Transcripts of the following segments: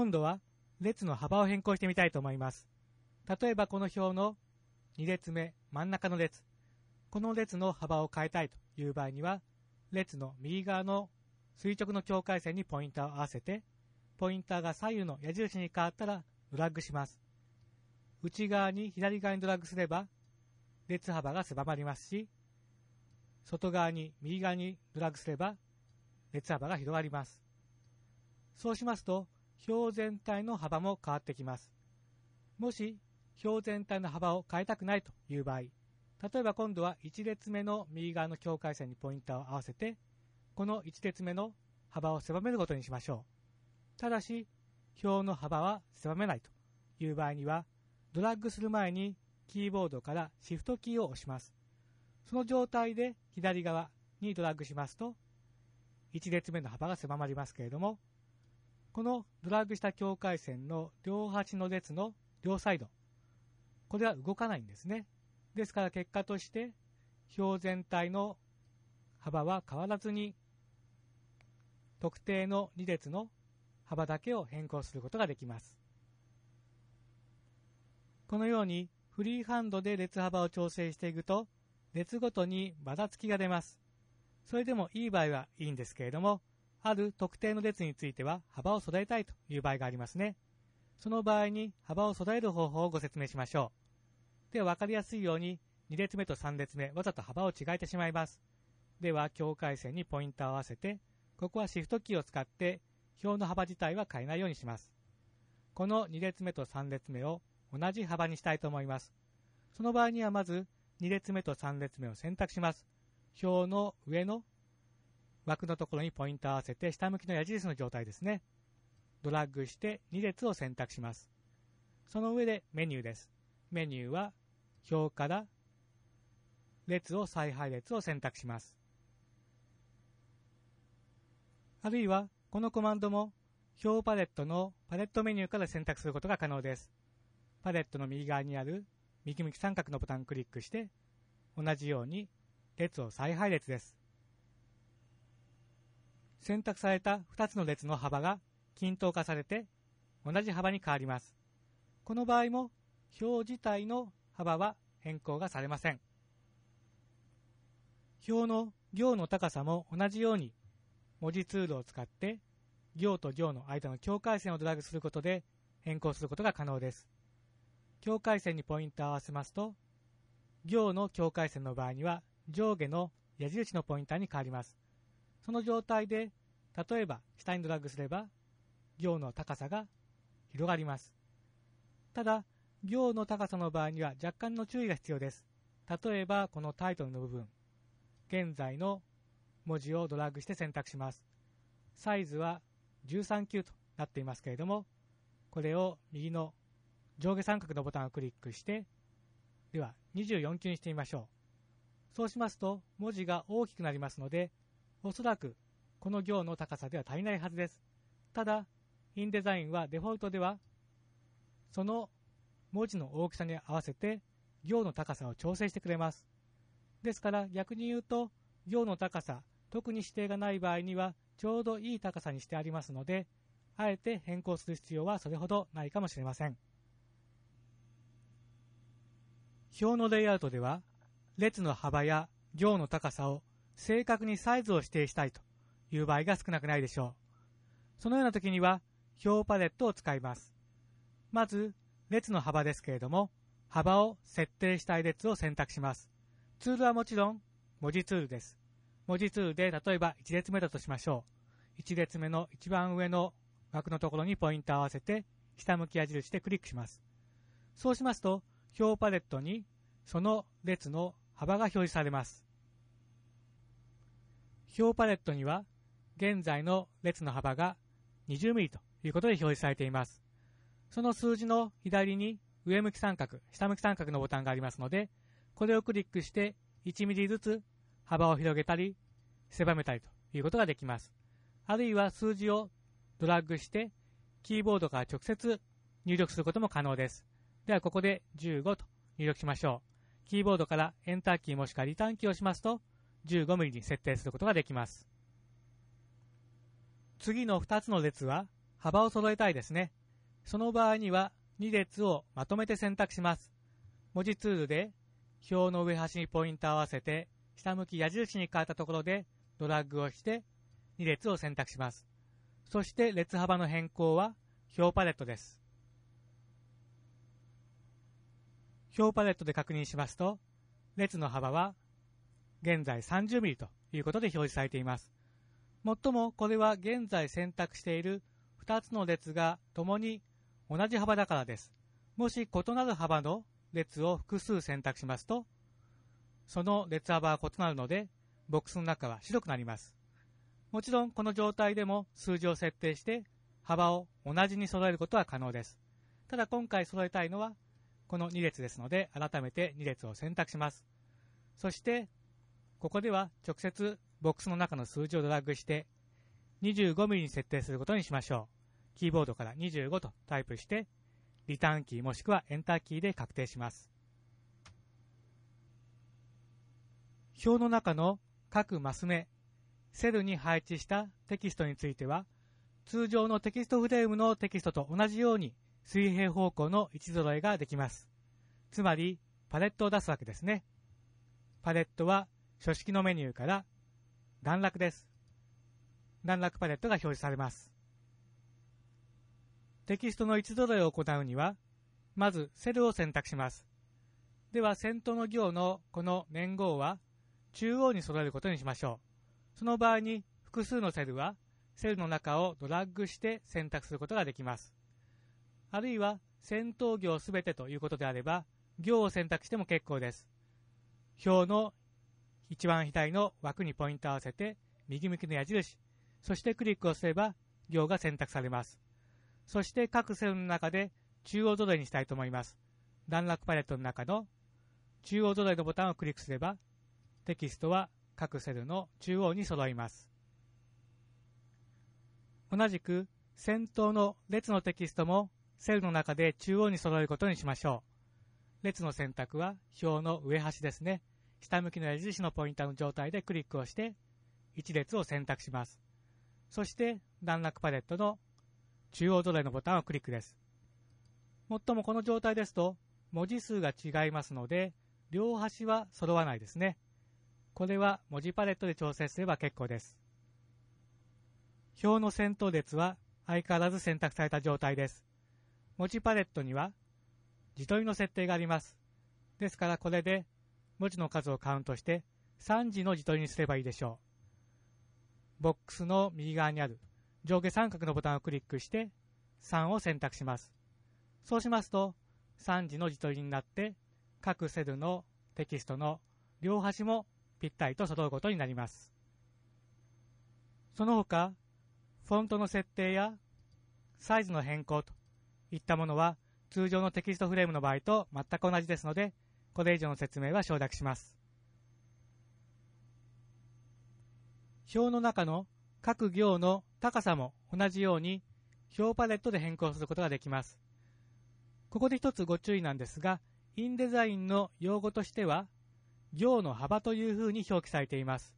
今度は列の幅を変更してみたいと思います。例えばこの表の2列目真ん中の列、この列の幅を変えたいという場合には、列の右側の垂直の境界線にポインターを合わせて、ポインターが左右の矢印に変わったらドラッグします。内側に左側にドラッグすれば、列幅が狭まりますし、外側に右側にドラッグすれば、列幅が広がります。そうしますと、表全体の幅も変わってきます。もし、表全体の幅を変えたくないという場合、例えば今度は1列目の右側の境界線にポインターを合わせて、この1列目の幅を狭めることにしましょう。ただし、表の幅は狭めないという場合には、ドラッグする前にキーボードからシフトキーを押します。その状態で左側にドラッグしますと、1列目の幅が狭まりますけれども、このドラッグした境界線の両端の列の両サイド、これは動かないんですね。ですから結果として、表全体の幅は変わらずに、特定の2列の幅だけを変更することができます。このようにフリーハンドで列幅を調整していくと、列ごとにばらつきが出ます。それでもいい場合はいいんですけれども、ある特定の列については幅を揃えたいという場合がありますね。その場合に幅を揃える方法をご説明しましょう。では分かりやすいように2列目と3列目わざと幅を違えてしまいます。では境界線にポイントを合わせて、ここはシフトキーを使って表の幅自体は変えないようにします。この2列目と3列目を同じ幅にしたいと思います。その場合にはまず2列目と3列目を選択します。表の上の枠のところにポイントを合わせて下向きの矢印の状態ですね。ドラッグして2列を選択します。その上でメニューです。メニューは表から列を再配列を選択します。あるいはこのコマンドも表パレットのパレットメニューから選択することが可能です。パレットの右側にある右向き三角のボタンをクリックして同じように列を再配列です。選択された2つの列の幅が均等化されて同じ幅に変わります。この場合も表自体の幅は変更がされません。表の行の高さも同じように文字ツールを使って行と行の間の境界線をドラッグすることで変更することが可能です。境界線にポイントを合わせますと行の境界線の場合には上下の矢印のポインターに変わります。その状態で、例えば下にドラッグすれば、行の高さが広がります。ただ、行の高さの場合には若干の注意が必要です。例えば、このタイトルの部分。現在の文字をドラッグして選択します。サイズは13級となっていますけれども、これを右の上下三角のボタンをクリックして、では24級にしてみましょう。そうしますと、文字が大きくなりますので、おそらく、この行の高さでは足りないはずです。ただ、インデザインはデフォルトでは、その文字の大きさに合わせて行の高さを調整してくれます。ですから逆に言うと、行の高さ、特に指定がない場合にはちょうどいい高さにしてありますので、あえて変更する必要はそれほどないかもしれません。表のレイアウトでは、列の幅や行の高さを正確にサイズを指定したいという場合が少なくないでしょう。そのような時には、表パレットを使います。まず、列の幅ですけれども、幅を設定したい列を選択します。ツールはもちろん、文字ツールです。文字ツールで、例えば1列目だとしましょう。1列目の一番上の枠のところにポイントを合わせて、下向き矢印でクリックします。そうしますと、表パレットに、その列の幅が表示されます。表パレットには現在の列の幅が 20mm ということで表示されています。その数字の左に上向き三角、下向き三角のボタンがありますので、これをクリックして 1mm ずつ幅を広げたり、狭めたりということができます。あるいは数字をドラッグして、キーボードから直接入力することも可能です。ではここで15と入力しましょう。キーボードから Enter キーもしくはリターンキーをしますと、15mm に設定することができます。次の2つの列は幅を揃えたいですね。その場合には2列をまとめて選択します。文字ツールで表の上端にポイントを合わせて下向き矢印に変えたところでドラッグをして2列を選択します。そして列幅の変更は表パレットです。表パレットで確認しますと列の幅は現在 30mm ということで表示されています。もっともこれは現在選択している2つの列がともに同じ幅だからです。もし異なる幅の列を複数選択しますと、その列幅は異なるので、ボックスの中は白くなります。もちろんこの状態でも数字を設定して幅を同じに揃えることは可能です。ただ今回揃えたいのはこの2列ですので改めて2列を選択します。そしてここでは直接ボックスの中の数字をドラッグして 25mm に設定することにしましょう。キーボードから25とタイプして、リターンキーもしくはエンターキーで確定します。表の中の各マス目、セルに配置したテキストについては、通常のテキストフレームのテキストと同じように水平方向の位置揃えができます。つまり、パレットを出すわけですね。パレットは書式のメニューから段落です。段落パレットが表示されます。テキストの位置揃えを行うには、まずセルを選択します。では先頭の行のこの年号は中央に揃えることにしましょう。その場合に複数のセルはセルの中をドラッグして選択することができます。あるいは先頭行すべてということであれば行を選択しても結構です。表の一番左の枠にポイントを合わせて右向きの矢印、そしてクリックをすれば行が選択されます。そして各セルの中で中央ぞろいにしたいと思います。段落パレットの中の中央ぞろいのボタンをクリックすればテキストは各セルの中央に揃います。同じく先頭の列のテキストもセルの中で中央に揃えることにしましょう。列の選択は表の上端ですね。下向きの矢印のポインターの状態でクリックをして、1列を選択します。そして、段落パレットの中央どれのボタンをクリックです。もっともこの状態ですと、文字数が違いますので、両端は揃わないですね。これは文字パレットで調整すれば結構です。表の先頭列は相変わらず選択された状態です。文字パレットには自撮りの設定があります。ですからこれで文字の数をカウントして3時の自撮りにすればいいでしょう。ボックスの右側にある上下三角のボタンをクリックして3を選択します。そうしますと3時の自撮りになって各セルのテキストの両端もぴったりと揃うことになります。その他、フォントの設定やサイズの変更といったものは通常のテキストフレームの場合と全く同じですのでこれ以上の説明は承諾します。表の中の各行の高さも同じように表パレットで変更することができます。ここで一つご注意なんですが、インデザインの用語としては、行の幅というふうに表記されています。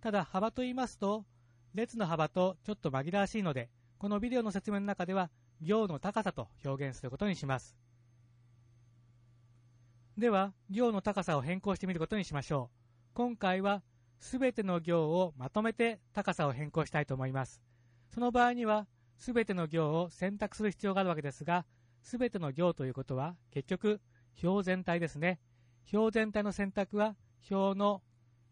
ただ幅と言いますと、列の幅とちょっと紛らわしいので、このビデオの説明の中では行の高さと表現することにします。では、行の高さを変更してみることにしましょう。今回は、すべての行をまとめて高さを変更したいと思います。その場合には、すべての行を選択する必要があるわけですが、すべての行ということは、結局、表全体ですね。表全体の選択は、表の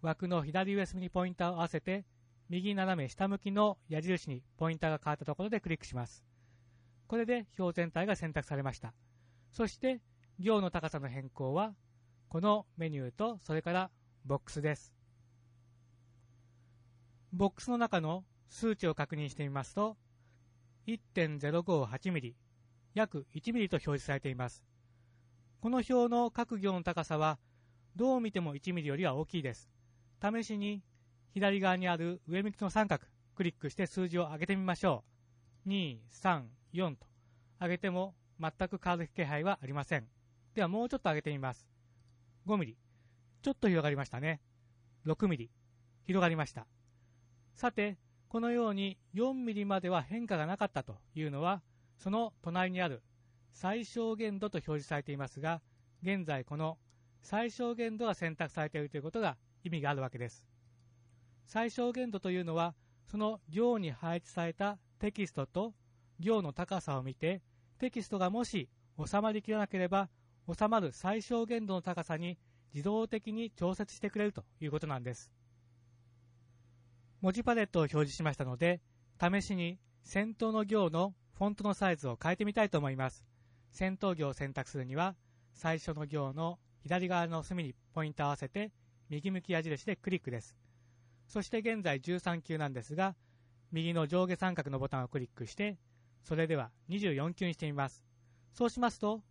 枠の左上隅にポインターを合わせて、右斜め下向きの矢印にポインターが変わったところでクリックします。これで表全体が選択されました。そして、行の高さの変更は、このメニューと、それからボックスです。ボックスの中の数値を確認してみますと、1.058mm、約 1mm と表示されています。この表の各行の高さは、どう見ても 1mm よりは大きいです。試しに、左側にある上向きの三角、クリックして数字を上げてみましょう。2、3、4と上げても全く変わる気配はありません。ではもうちょっと上げてみます。5ミリ。ちょっと広がりましたね。6ミリ。広がりました。さて、このように4ミリまでは変化がなかったというのは、その隣にある最小限度と表示されていますが、現在この最小限度が選択されているということが意味があるわけです。最小限度というのは、その行に配置されたテキストと行の高さを見て、テキストがもし収まりきらなければ収まる最小限度の高さに自動的に調節してくれるということなんです。文字パレットを表示しましたので、試しに先頭の行のフォントのサイズを変えてみたいと思います。先頭行を選択するには、最初の行の左側の隅にポイントを合わせて、右向き矢印でクリックです。そして現在13級なんですが、右の上下三角のボタンをクリックして、それでは24級にしてみます。そうしますと、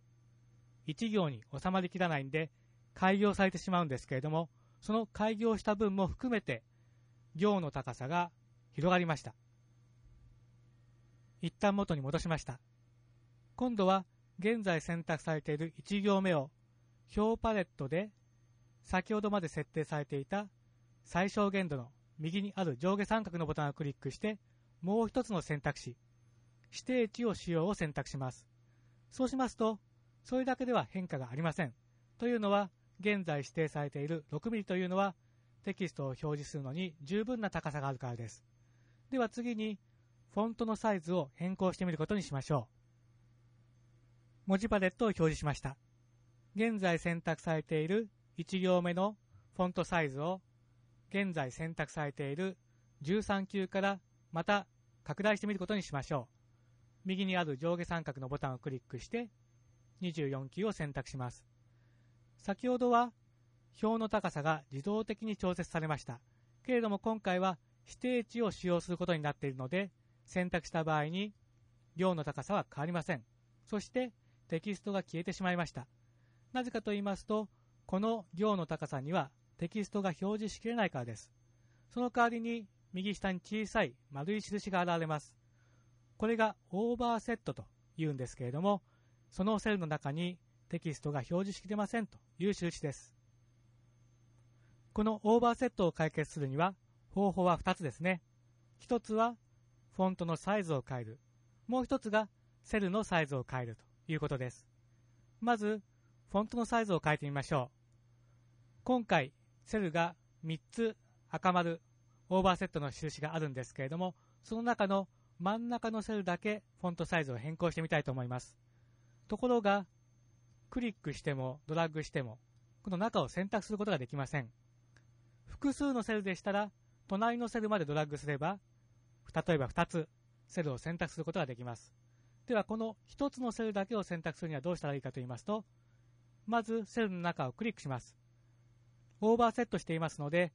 1行に収まりきらないんで、開業されてしまうんですけれども、その開業した分も含めて、行の高さが広がりました。一旦元に戻しました。今度は現在選択されている1行目を表パレットで先ほどまで設定されていた最小限度の右にある上下三角のボタンをクリックしてもう一つの選択肢指定値を使用を選択します。そうしますとそれだけでは変化がありません。というのは、現在指定されている 6mm というのは、テキストを表示するのに十分な高さがあるからです。では次に、フォントのサイズを変更してみることにしましょう。文字パレットを表示しました。現在選択されている1行目のフォントサイズを、現在選択されている13級からまた拡大してみることにしましょう。右にある上下三角のボタンをクリックして24球を選択します。先ほどは表の高さが自動的に調節されました。けれども今回は指定値を使用することになっているので、選択した場合に量の高さは変わりません。そしてテキストが消えてしまいました。なぜかと言いますと、この行の高さにはテキストが表示しきれないからです。その代わりに右下に小さい丸い印が現れます。これがオーバーセットと言うんですけれども、そのセルの中にテキストが表示しきれませんという周知です。このオーバーセットを解決するには方法は2つですね。1つはフォントのサイズを変える。もう1つがセルのサイズを変えるということです。まず、フォントのサイズを変えてみましょう。今回、セルが3つ赤丸、オーバーセットの印があるんですけれども、その中の真ん中のセルだけフォントサイズを変更してみたいと思います。ところが、クリックしてもドラッグしても、この中を選択することができません。複数のセルでしたら、隣のセルまでドラッグすれば、例えば2つセルを選択することができます。では、この1つのセルだけを選択するにはどうしたらいいかと言いますと、まずセルの中をクリックします。オーバーセットしていますので、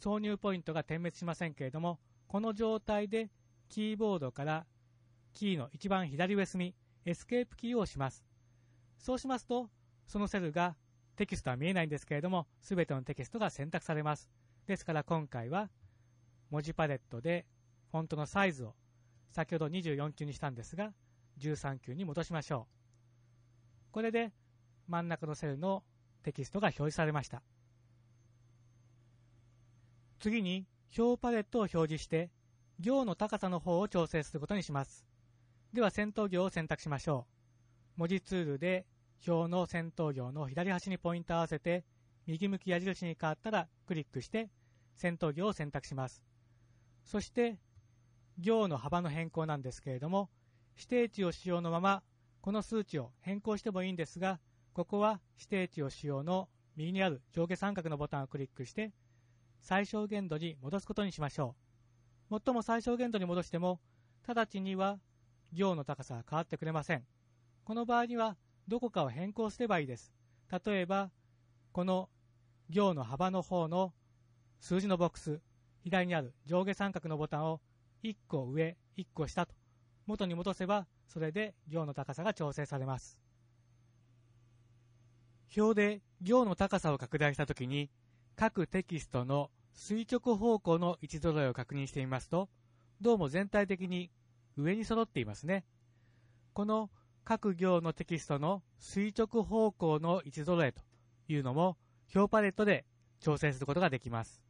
挿入ポイントが点滅しませんけれども、この状態でキーボードからキーの一番左上隅、エスケープキーを押します。そうしますと、そのセルがテキストは見えないんですけれども、すべてのテキストが選択されます。ですから今回は、文字パレットでフォントのサイズを先ほど24級にしたんですが、13級に戻しましょう。これで真ん中のセルのテキストが表示されました。次に、表パレットを表示して、行の高さの方を調整することにします。では戦闘行を選択しましょう。文字ツールで表の戦闘行の左端にポイントを合わせて、右向き矢印に変わったらクリックして戦闘行を選択します。そして、行の幅の変更なんですけれども、指定値を使用のまま、この数値を変更してもいいんですが、ここは指定値を使用の右にある上下三角のボタンをクリックして、最小限度に戻すことにしましょう。最も最小限度に戻しても、直ちには行の高さは変わってくれません。この場合には、どこかを変更すればいいです。例えば、この行の幅の方の数字のボックス、左にある上下三角のボタンを1個上、1個下と元に戻せば、それで行の高さが調整されます。表で行の高さを拡大したときに、各テキストの垂直方向の位置揃えを確認してみますと、どうも全体的に上に揃っていますね。この各行のテキストの垂直方向の位置揃えというのも表パレットで調整することができます。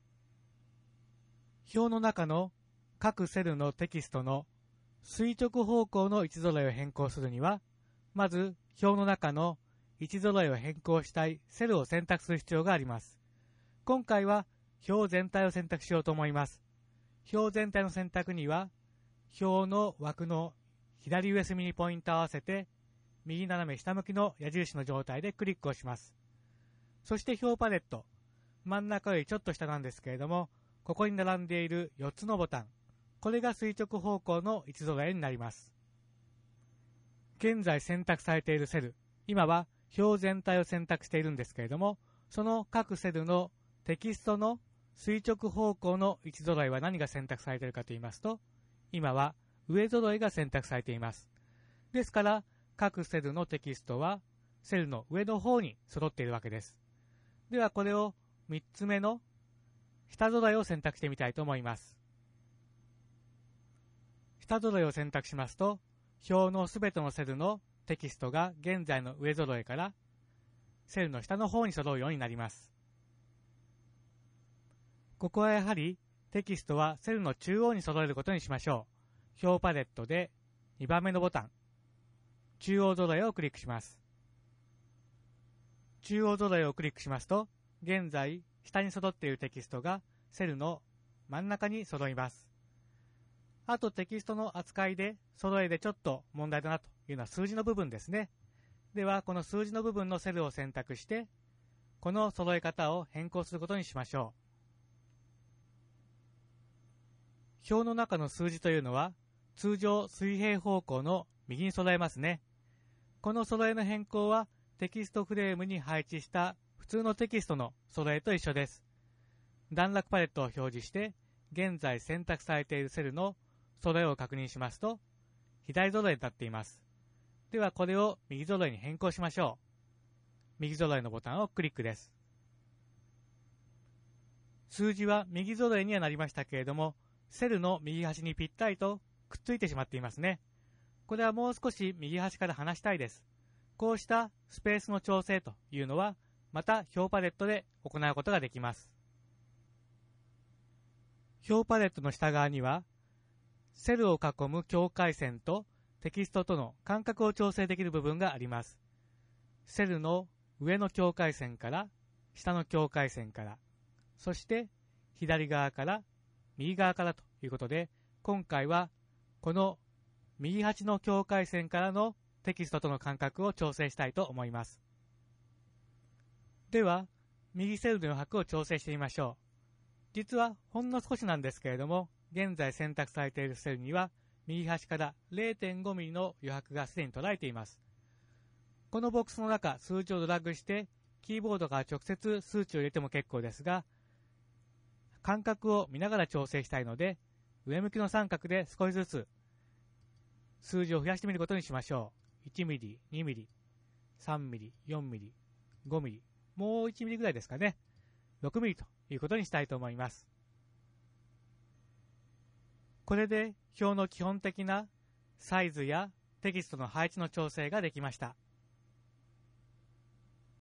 表の中の各セルのテキストの垂直方向の位置揃えを変更するには、まず表の中の位置揃えを変更したいセルを選択する必要があります。今回は表全体を選択しようと思います。表全体の選択には表の枠の左上隅にポイントを合わせて、右斜め下向きの矢印の状態でクリックをします。そして表パレット、真ん中よりちょっと下なんですけれども、ここに並んでいる4つのボタン、これが垂直方向の位置揃えになります。現在選択されているセル、今は表全体を選択しているんですけれども、その各セルのテキストの垂直方向の位置揃いは何が選択されているかと言いますと、今は上揃えが選択されています。ですから、各セルのテキストはセルの上の方に揃っているわけです。ではこれを3つ目の下揃えを選択してみたいと思います。下揃えを選択しますと、表のすべてのセルのテキストが現在の上揃えからセルの下の方に揃うようになります。ここはやはりテキストはセルの中央に揃えることにしましょう。表パレットで2番目のボタン、中央揃えをクリックします。中央揃えをクリックしますと、現在下に揃っているテキストがセルの真ん中に揃います。あとテキストの扱いで揃えでちょっと問題だなというのは数字の部分ですね。では、この数字の部分のセルを選択して、この揃え方を変更することにしましょう。表の中の数字というのは、通常水平方向の右に揃えますね。この揃えの変更は、テキストフレームに配置した普通のテキストの揃えと一緒です。段落パレットを表示して、現在選択されているセルの揃えを確認しますと、左揃えになっています。ではこれを右揃えに変更しましょう。右揃えのボタンをクリックです。数字は右揃えにはなりましたけれども、セルの右端にぴったりとくっついてしまっていますね。これはもう少し右端から離したいです。こうしたスペースの調整というのは、また表パレットで行うことができます。表パレットの下側には、セルを囲む境界線とテキストとの間隔を調整できる部分があります。セルの上の境界線から、下の境界線から、そして左側から右側からということで、今回はこの右端の境界線からのテキストとの間隔を調整したいと思います。では、右セルの余白を調整してみましょう。実はほんの少しなんですけれども、現在選択されているセルには、右端から0 5ミリの余白がすでに捉えています。このボックスの中、数値をドラッグして、キーボードから直接数値を入れても結構ですが、感覚を見ながら調整したいので、上向きの三角で少しずつ数字を増やしてみることにしましょう。1ミリ、2ミリ、3ミリ、4ミリ、5ミリ、もう1ミリぐらいですかね。6ミリということにしたいと思います。これで表の基本的なサイズやテキストの配置の調整ができました。